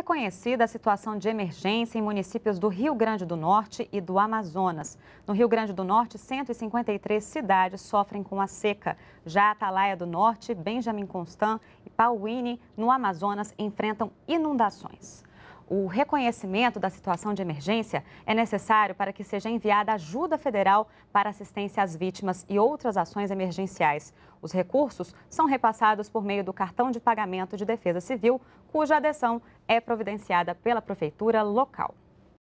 reconhecida a situação de emergência em municípios do Rio Grande do Norte e do Amazonas. No Rio Grande do Norte, 153 cidades sofrem com a seca. Já Atalaia do Norte, Benjamin Constant e Pauini, no Amazonas, enfrentam inundações. O reconhecimento da situação de emergência é necessário para que seja enviada ajuda federal para assistência às vítimas e outras ações emergenciais. Os recursos são repassados por meio do cartão de pagamento de defesa civil, cuja adesão é providenciada pela prefeitura local.